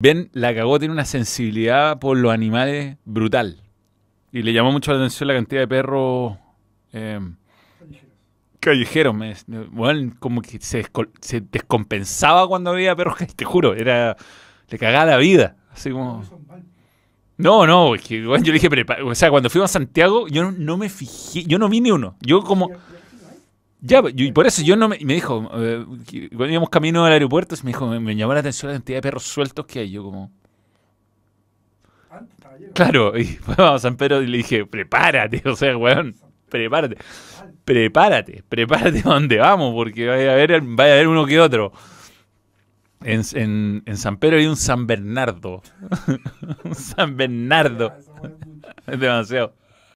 Bien, la cagó, tiene una sensibilidad por los animales brutal. Y le llamó mucho la atención la cantidad de perros eh, callejeros. Me, bueno, como que se, descompensaba cuando había perros que te juro, era, le cagaba la vida. Así como... No, no, es que yo le dije, o sea, cuando fuimos a Santiago, yo no, no, me fijé, yo no vi ni uno. Yo como... Ya, y por eso yo no me, me dijo, eh, cuando íbamos camino al aeropuerto, me dijo, me, llamó la atención la cantidad de perros sueltos que hay. Yo como... Claro, y vamos a San Pedro y le dije, prepárate, o sea, weón, prepárate, prepárate, prepárate donde vamos, porque vaya a haber, a haber uno que otro. En, en, en, San Pedro hay un San Bernardo. un San Bernardo. es demasiado.